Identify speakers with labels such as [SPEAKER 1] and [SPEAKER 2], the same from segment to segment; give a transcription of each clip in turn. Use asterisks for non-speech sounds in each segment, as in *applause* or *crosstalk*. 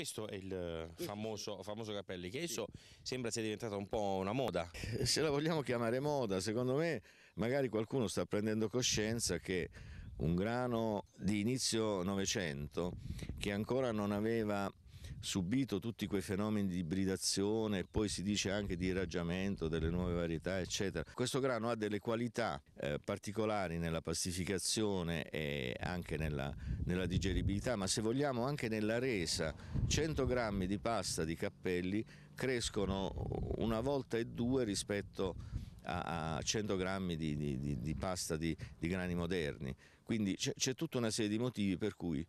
[SPEAKER 1] questo è il famoso, famoso Capelli, che adesso sembra sia diventata un po' una moda. Eh, se la vogliamo chiamare moda, secondo me magari qualcuno sta prendendo coscienza che un grano di inizio Novecento che ancora non aveva subito tutti quei fenomeni di ibridazione, e poi si dice anche di irraggiamento delle nuove varietà, eccetera. Questo grano ha delle qualità eh, particolari nella pastificazione e anche nella, nella, digeribilità, ma se vogliamo anche nella resa. 100 grammi di pasta di cappelli crescono una volta e due rispetto a, 100 grammi di, di, di, di pasta di grani moderni. Quindi c'è tutta una serie di motivi per cui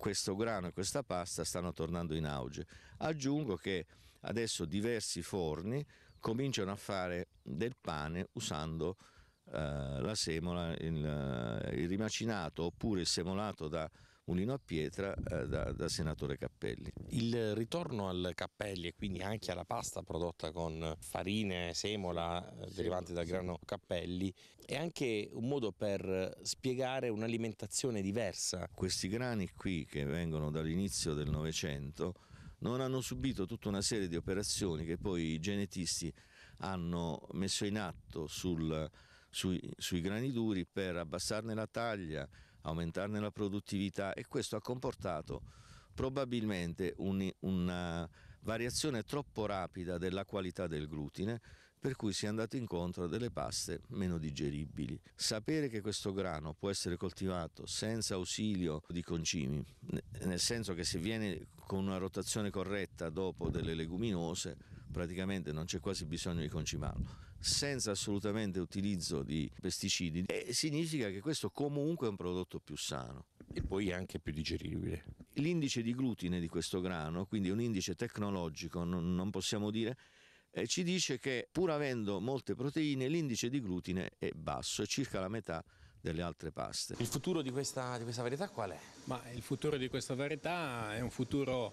[SPEAKER 1] questo grano e questa pasta stanno tornando in auge. Aggiungo che adesso diversi forni cominciano a fare del pane usando eh, la semola, il, eh, il rimacinato oppure il semolato da un lino a pietra eh, da, da, senatore Cappelli. Il ritorno al Cappelli e quindi anche alla pasta prodotta con farine, semola eh, derivanti dal grano Cappelli è anche un modo per spiegare un'alimentazione diversa. Questi grani qui che vengono dall'inizio del Novecento non hanno subito tutta una serie di operazioni che poi i genetisti hanno messo in atto sul, sui, sui grani duri per abbassarne la taglia, aumentarne la produttività e questo ha comportato probabilmente un, una variazione troppo rapida della qualità del glutine per cui si è andato incontro a delle paste meno digeribili. Sapere che questo grano può essere coltivato senza ausilio di concimi, nel senso che se viene con una rotazione corretta dopo delle leguminose praticamente non c'è quasi bisogno di concimarlo senza assolutamente utilizzo di pesticidi e significa che questo comunque è un prodotto più sano. E poi è anche più digeribile. L'indice di glutine di questo grano, quindi un indice tecnologico, non possiamo dire, eh, ci dice che pur avendo molte proteine l'indice di glutine è basso, è circa la metà delle altre paste. Il futuro di questa, di questa varietà qual è? Ma il futuro di questa
[SPEAKER 2] varietà è un futuro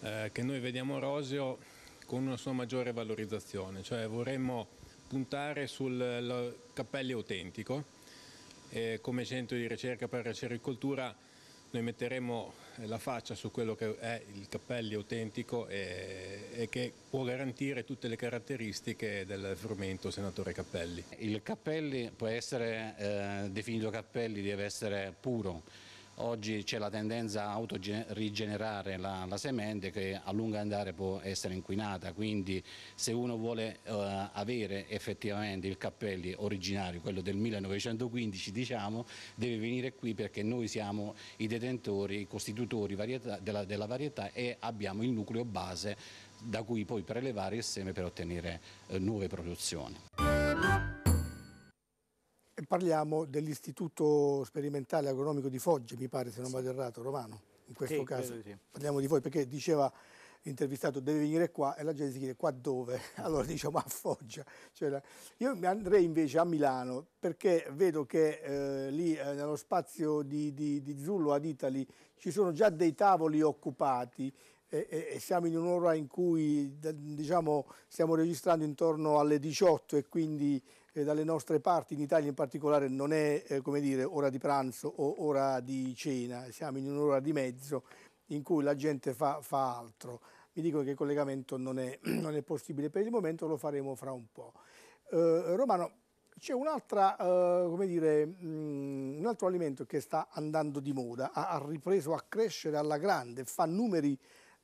[SPEAKER 2] eh, che noi vediamo roseo con una sua maggiore valorizzazione, cioè vorremmo puntare sul cappelli autentico. E come centro di ricerca per la cericoltura noi metteremo eh, la faccia su quello che è il cappelli autentico e, e, che può garantire tutte le caratteristiche del frumento senatore Cappelli. Il cappelli può essere
[SPEAKER 1] eh, definito cappelli, deve essere puro Oggi c'è la tendenza a autorigenerare la, la, semente che a lungo andare può essere inquinata, quindi se uno vuole eh, avere effettivamente il cappelli originario, quello del 1915 diciamo, deve venire qui perché noi siamo i detentori, i costitutori varietà, della, della varietà e abbiamo il nucleo base da cui poi prelevare il seme per ottenere eh, nuove produzioni
[SPEAKER 3] parliamo dell'Istituto Sperimentale Agronomico di Foggia, mi pare se non vado errato, Romano, in questo sì, caso. Sì. Parliamo di voi perché diceva l'intervistato deve venire qua e la gente si chiede qua dove? *laughs* Allora diciamo a Foggia. Cioè, io andrei invece a Milano perché vedo che eh, lì eh, nello spazio di, di, di Zullo ad Itali ci sono già dei tavoli occupati e, e, e siamo in un'ora in cui diciamo, stiamo registrando intorno alle 18 e quindi eh, dalle nostre parti, in Italia in particolare, non è eh, come dire, ora di pranzo o ora di cena, siamo in un'ora di mezzo in cui la gente fa, fa altro. Mi dicono che il collegamento non è, *clears throat* non è, possibile per il momento, lo faremo fra un po'. Eh, Romano, c'è un, eh, mm, un altro alimento che sta andando di moda, ha, ha ripreso a crescere alla grande, fa numeri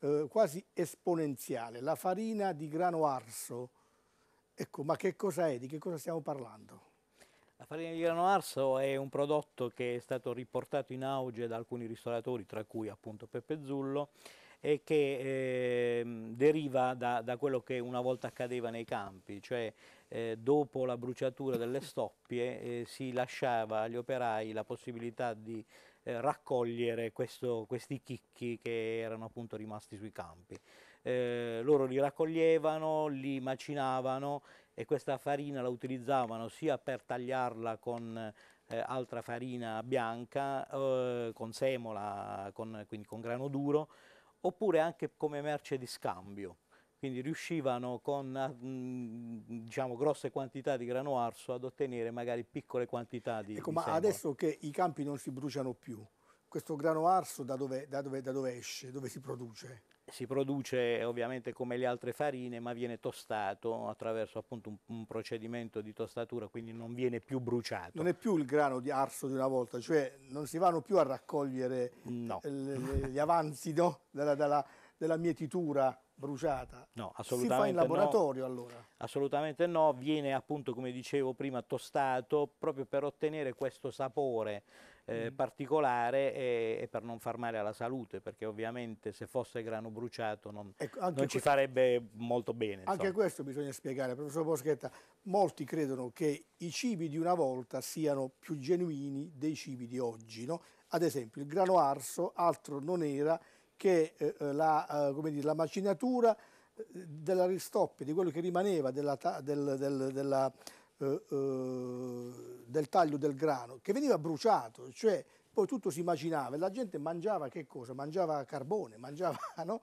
[SPEAKER 3] eh, quasi esponenziali, la farina di grano arso, Ecco, ma che cosa è? Di che cosa stiamo parlando?
[SPEAKER 4] La farina di grano arso è un prodotto che è stato riportato in auge da alcuni ristoratori, tra cui appunto Peppe Zullo, e che eh, deriva da, da, quello che una volta accadeva nei campi, cioè eh, dopo la bruciatura delle *laughs* stoppie eh, si lasciava agli operai la possibilità di eh, raccogliere questo, questi chicchi che erano appunto rimasti sui campi eh, loro li raccoglievano, li macinavano e questa farina la utilizzavano sia per tagliarla con eh, altra farina bianca, eh, con semola, con, quindi con grano duro, oppure anche come merce di scambio. Quindi riuscivano con mm, diciamo, grosse quantità di grano arso ad ottenere magari piccole quantità di Ecco, di ma semola. adesso
[SPEAKER 3] che i campi non si bruciano più, questo grano arso da dove, da dove, da dove esce, dove si produce?
[SPEAKER 4] si produce ovviamente come le altre farine ma viene tostato attraverso appunto un, un, procedimento di tostatura quindi non viene più bruciato. Non
[SPEAKER 3] è più il grano di arso di una volta, cioè non si vanno più a raccogliere no. le, le, gli avanzi no? dalla, dalla, della mietitura bruciata.
[SPEAKER 4] No, assolutamente Si fa in laboratorio no. allora? Assolutamente no, viene appunto come dicevo prima tostato proprio per ottenere questo sapore eh, mm. particolare e, e, per non far male alla salute perché ovviamente se fosse grano bruciato non, ecco, non ci farebbe molto bene. Anche insomma. questo
[SPEAKER 3] bisogna spiegare, professor Boschetta, molti credono che i cibi di una volta siano più genuini dei cibi di oggi, no? ad esempio il grano arso altro non era che eh, eh la, eh, dire, la, macinatura eh, della ristoppia, di quello che rimaneva della, del, del, della, del, taglio del grano, che veniva bruciato, cioè poi tutto si macinava e la gente mangiava che cosa? Mangiava carbone, mangiava, *laughs* no?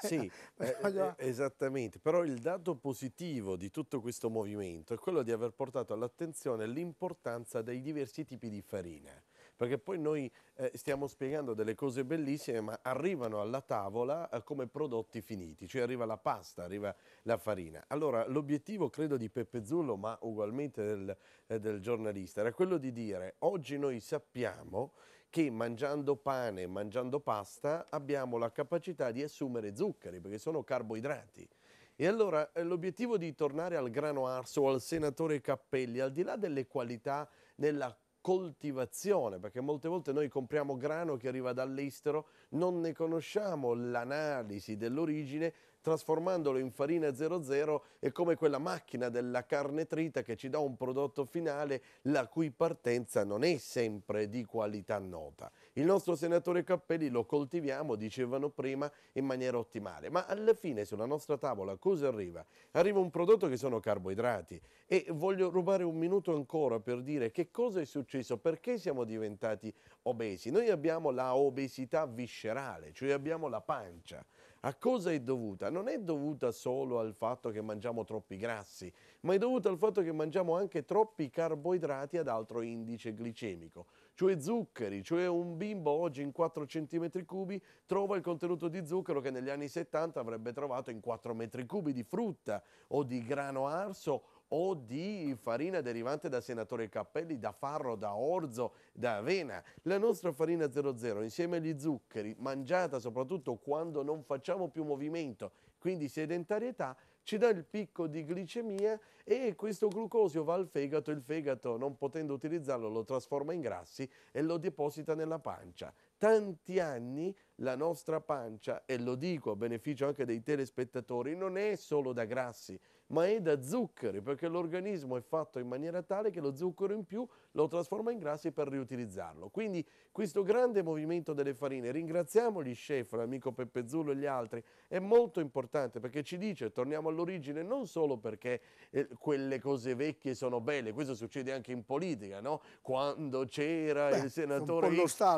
[SPEAKER 5] Sì, *laughs* eh, esattamente, però il dato positivo di tutto questo movimento è quello di aver portato all'attenzione l'importanza dei diversi tipi di farina perché poi noi eh, stiamo spiegando delle cose bellissime ma arrivano alla tavola eh, come prodotti finiti, cioè arriva la pasta, arriva la farina. Allora l'obiettivo credo di Peppe Zullo ma ugualmente del, eh, del giornalista era quello di dire oggi noi sappiamo che mangiando pane, mangiando pasta abbiamo la capacità di assumere zuccheri perché sono carboidrati. E allora eh, l'obiettivo di tornare al grano arso, al senatore Cappelli, al di là delle qualità nella coltivazione, perché molte volte noi compriamo grano che arriva dall'estero, non ne conosciamo l'analisi dell'origine, trasformandolo in farina 00 è come quella macchina della carne trita che ci dà un prodotto finale la cui partenza non è sempre di qualità nota. Il nostro senatore Cappelli lo coltiviamo, dicevano prima, in maniera ottimale, ma alla fine sulla nostra tavola cosa arriva? Arriva un prodotto che sono carboidrati e voglio rubare un minuto ancora per dire che cosa è successo, perché siamo diventati obesi. Noi abbiamo la obesità viscerale, cioè abbiamo la pancia. A cosa è dovuta? Non è dovuta solo al fatto che mangiamo troppi grassi, ma è dovuta al fatto che mangiamo anche troppi carboidrati ad alto indice glicemico cioè zuccheri, cioè un bimbo oggi in 4 cm cubi trova il contenuto di zucchero che negli anni 70 avrebbe trovato in 4 metri cubi di frutta o di grano arso o di farina derivante da senatore cappelli, da farro, da orzo, da avena. La nostra farina 00 insieme agli zuccheri, mangiata soprattutto quando non facciamo più movimento, quindi sedentarietà, ci dà il picco di glicemia e questo glucosio va al fegato, il fegato non potendo utilizzarlo lo trasforma in grassi e lo deposita nella pancia. Tanti anni la nostra pancia, e lo dico a beneficio anche dei telespettatori, non è solo da grassi, ma è da zuccheri, perché l'organismo è fatto in maniera tale che lo zucchero in più lo trasforma in grassi per riutilizzarlo. Quindi questo grande movimento delle farine, ringraziamo gli chef, l'amico Zullo e gli altri, è molto importante perché ci dice, torniamo all'origine, non solo perché eh, quelle cose vecchie sono belle, questo succede anche in politica, no? quando c'era il senatore...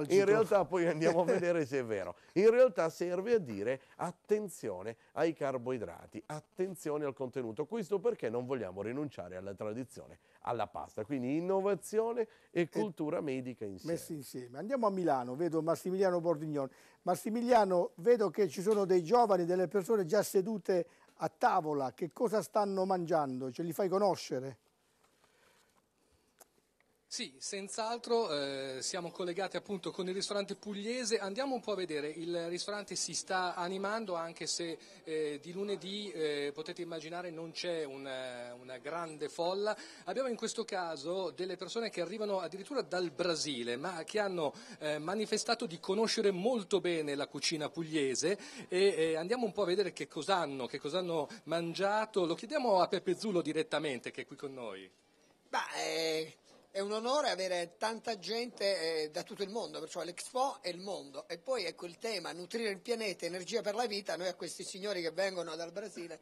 [SPEAKER 5] In realtà poi andiamo a *laughs* vedere se è vero. In realtà serve a dire attenzione ai carboidrati, attenzione al contenuto. Questo perché non vogliamo rinunciare alla tradizione alla pasta. Quindi innovazione e cultura e medica insieme.
[SPEAKER 3] Messi insieme. Andiamo a Milano, vedo Massimiliano Bordignon. Massimiliano, vedo che ci sono dei giovani, delle persone già sedute a tavola, che cosa stanno mangiando? Ce li fai conoscere?
[SPEAKER 2] Sì, senz'altro eh, siamo collegati appunto con il ristorante pugliese, andiamo un po' a vedere, il ristorante si sta animando anche se eh, di lunedì eh, potete immaginare non c'è una, eh, una, grande folla, abbiamo in questo caso delle persone che arrivano addirittura dal Brasile ma che hanno eh, manifestato di conoscere molto bene la cucina pugliese e eh, andiamo un po' a vedere che cos'hanno, che cos'hanno mangiato, lo chiediamo a Pepe Zullo direttamente che è qui con noi. Beh, è un onore avere tanta gente eh, da tutto il mondo, perciò l'Expo è il mondo. E poi ecco il tema, nutrire il pianeta, energia per la vita, noi a questi signori che vengono dal Brasile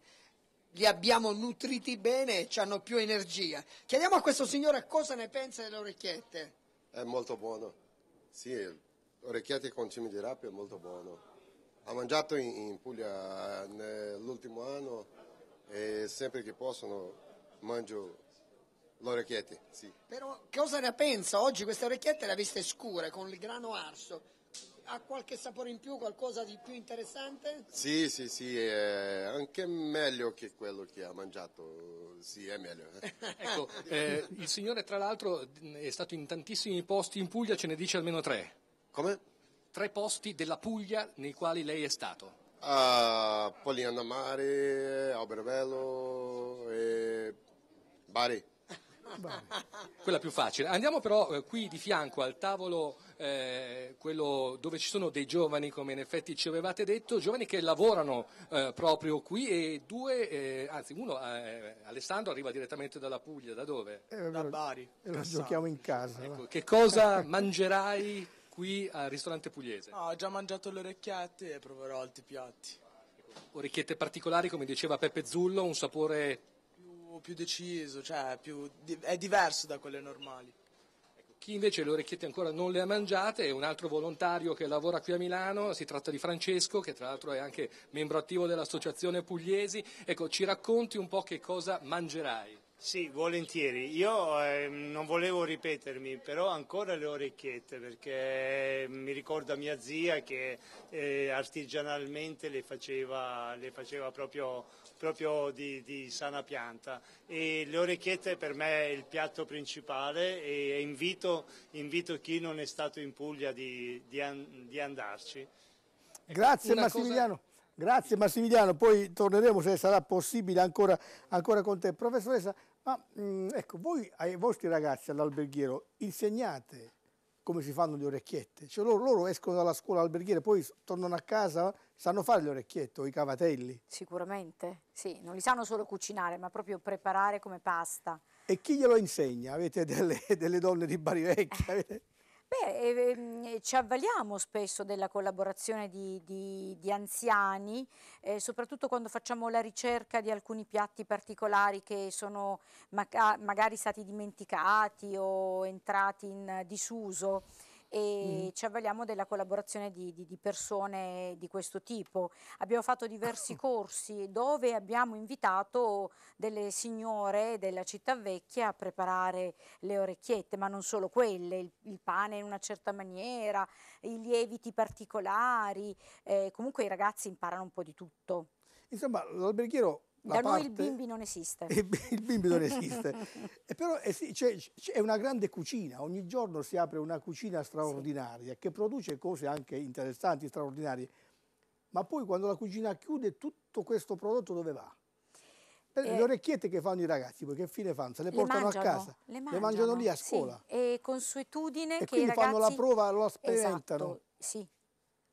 [SPEAKER 2] li abbiamo nutriti bene e ci hanno più energia. Chiediamo a questo signore cosa ne pensa delle orecchiette.
[SPEAKER 5] È molto buono, sì, orecchiette con cimi di rape è molto buono. Ha mangiato in, in Puglia eh, nell'ultimo anno e sempre che possono mangio L'orecchiette, sì.
[SPEAKER 2] Però cosa ne pensa? Oggi queste orecchiette le ha viste scure, con il grano arso. Ha qualche sapore in più, qualcosa di più interessante?
[SPEAKER 5] Sì, sì, sì, eh, anche meglio che quello che ha
[SPEAKER 2] mangiato, sì, è meglio. Eh. *laughs* ecco, eh, il signore tra l'altro è stato in tantissimi posti in Puglia, ce ne dice almeno tre. Come? Tre posti della Puglia nei quali lei è stato.
[SPEAKER 5] Ah, Poliana Mare, Albervello
[SPEAKER 2] e Bari. Quella più facile. Andiamo però eh, qui di fianco al tavolo, eh, quello dove ci sono dei giovani, come in effetti ci avevate detto, giovani che lavorano eh, proprio qui e due, eh, anzi uno, eh, Alessandro, arriva direttamente dalla Puglia, da dove? Eh, da Bari.
[SPEAKER 3] E la giochiamo in casa.
[SPEAKER 2] Ecco, che cosa mangerai qui al ristorante pugliese? Ah, ho già mangiato le
[SPEAKER 5] orecchiette e proverò altri piatti.
[SPEAKER 2] Orecchiette particolari, come diceva Peppe Zullo, un sapore più deciso, cioè più, è diverso da quelle normali. Ecco, chi invece le orecchiette ancora non le ha mangiate è un altro volontario che lavora qui a Milano, si tratta di Francesco che tra l'altro è anche membro attivo dell'associazione Pugliesi. Ecco, ci racconti un po' che cosa mangerai? Sì,
[SPEAKER 4] volentieri. Io eh, non volevo ripetermi, però ancora le orecchiette perché ehm, mi ricorda mia zia che eh, artigianalmente le faceva, le faceva proprio, proprio di, di, sana pianta. E le orecchiette per me è il piatto principale e invito, invito chi non è stato in Puglia di, di, an, di andarci.
[SPEAKER 2] Grazie Una Massimiliano.
[SPEAKER 3] Cosa... Grazie Massimiliano, poi torneremo se sarà possibile ancora, ancora con te. Professoressa, ma mm, ecco, voi ai vostri ragazzi all'alberghiero insegnate come si fanno le orecchiette. Cioè loro, loro, escono dalla scuola alberghiere, poi tornano a casa, sanno fare le orecchiette o i cavatelli.
[SPEAKER 6] Sicuramente, sì, non li sanno solo cucinare, ma proprio preparare come pasta.
[SPEAKER 3] E chi glielo insegna? Avete delle, delle donne di Bari Vecchia? Avete...
[SPEAKER 6] Beh, ehm, ehm, eh, ci avvaliamo spesso della collaborazione di, di, di anziani, eh, soprattutto quando facciamo la ricerca di alcuni piatti particolari che sono ma magari stati dimenticati o entrati in disuso e mm. ci avvaliamo della collaborazione di, di, di, persone di questo tipo. Abbiamo fatto diversi *coughs* corsi dove abbiamo invitato delle signore della città vecchia a preparare le orecchiette, ma non solo quelle, il, il pane in una certa maniera, i lieviti particolari, eh, comunque i ragazzi imparano un po' di tutto. Insomma, l'alberghiero da parte... noi il bimbi non esiste. il bimbi non esiste. però è, eh, c'è, c'è, una grande cucina,
[SPEAKER 3] ogni giorno si apre una cucina straordinaria sì. che produce cose anche interessanti, straordinarie. Ma poi quando la cucina chiude tutto questo prodotto dove va? Eh, le orecchiette che fanno i ragazzi, poi che fine fanno? Se le, le portano mangiano, a casa,
[SPEAKER 6] le mangiano, le mangiano lì a scuola. Sì. E consuetudine e che i ragazzi... E fanno la prova,
[SPEAKER 3] lo sperimentano. Esatto, sì,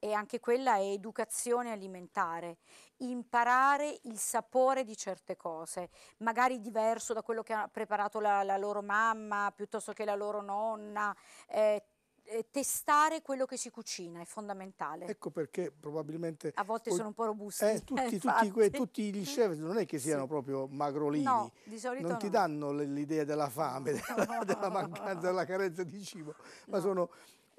[SPEAKER 6] e anche quella è educazione alimentare, imparare il sapore di certe cose, magari diverso da quello che ha preparato la, la loro mamma piuttosto che la loro nonna. Eh, eh testare quello che si cucina è fondamentale. Ecco
[SPEAKER 3] perché probabilmente... A volte sono un po' robusti. Eh, tutti, *laughs* tutti, que, tutti, gli chef non è che siano sì. proprio magrolini. No, di solito Non no. ti danno l'idea della fame, no. *laughs* della mancanza, della carenza di cibo, ma sono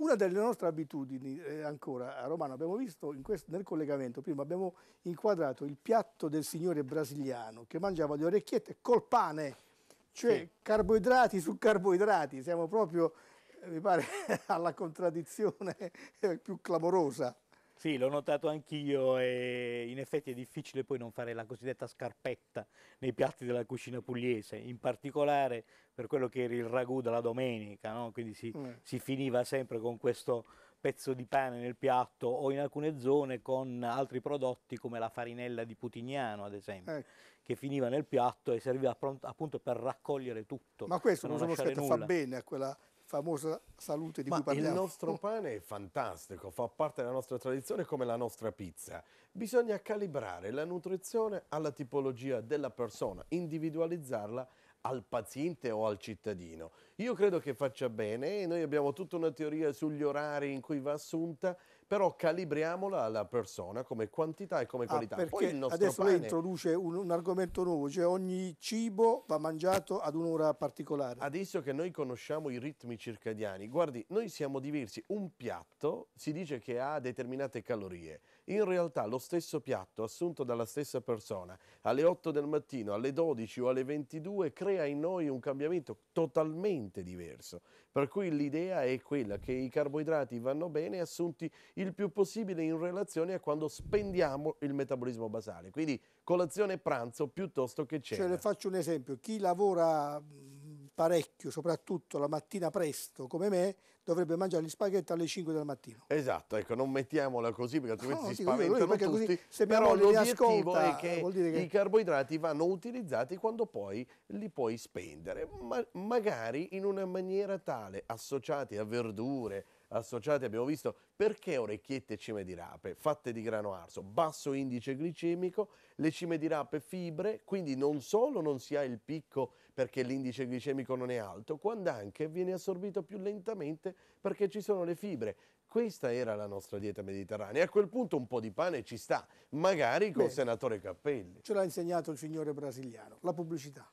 [SPEAKER 3] una delle nostre abitudini, eh, ancora a Romano, abbiamo visto questo, nel collegamento, prima abbiamo inquadrato il piatto del signore brasiliano che mangiava le orecchiette col pane, cioè sì. carboidrati su carboidrati, siamo proprio, eh, mi pare, *laughs* alla contraddizione eh, più clamorosa.
[SPEAKER 4] Sì, l'ho notato anch'io e in effetti è difficile poi non fare la cosiddetta scarpetta nei piatti della cucina pugliese, in particolare per quello che era il ragù della domenica, no? quindi si, mm. si finiva sempre con questo pezzo di pane nel piatto o in alcune zone con altri prodotti come la farinella di Putignano ad esempio, eh. che finiva nel
[SPEAKER 5] piatto e serviva appunto per raccogliere tutto. Ma questo, non uno scherzo, fa bene
[SPEAKER 3] a quella famosa salute di Ma cui parliamo. Il nostro
[SPEAKER 5] pane è fantastico, fa parte della nostra tradizione come la nostra pizza. Bisogna calibrare la nutrizione alla tipologia della persona, individualizzarla e al paziente o al cittadino. Io credo che faccia bene noi abbiamo tutta una teoria sugli orari in cui va assunta, però calibriamola alla persona come quantità e come ah, qualità. Ah, Poi adesso pane... lei
[SPEAKER 3] introduce un, un, argomento nuovo, cioè ogni cibo va mangiato ad un'ora particolare.
[SPEAKER 5] Adesso che noi conosciamo i ritmi circadiani, guardi, noi siamo diversi. Un piatto si dice che ha determinate calorie, in realtà lo stesso piatto assunto dalla stessa persona alle 8 del mattino, alle 12 o alle 22 crea in noi un cambiamento totalmente diverso. Per cui l'idea è quella che i carboidrati vanno bene assunti il più possibile in relazione a quando spendiamo il metabolismo basale. Quindi colazione e pranzo piuttosto che cena. Cioè, le
[SPEAKER 3] faccio un esempio, chi lavora parecchio, soprattutto la mattina presto come me, dovrebbe mangiare gli spaghetti alle 5 del mattino.
[SPEAKER 5] Esatto, ecco, non mettiamola così perché altrimenti no, si spaventano tutti. Così, se però l'obiettivo è che, che, i carboidrati vanno utilizzati quando poi li puoi spendere, ma magari in una maniera tale, associati a verdure, associati abbiamo visto perché orecchiette e cime di rape fatte di grano arso, basso indice glicemico, le cime di rape fibre, quindi non solo non si ha il picco perché l'indice glicemico non è alto, quando anche viene assorbito più lentamente perché ci sono le fibre. Questa era la nostra dieta mediterranea. A quel punto un po' di pane ci sta, magari col Beh, senatore Cappelli.
[SPEAKER 3] Ce l'ha insegnato il signore brasiliano,
[SPEAKER 6] la pubblicità.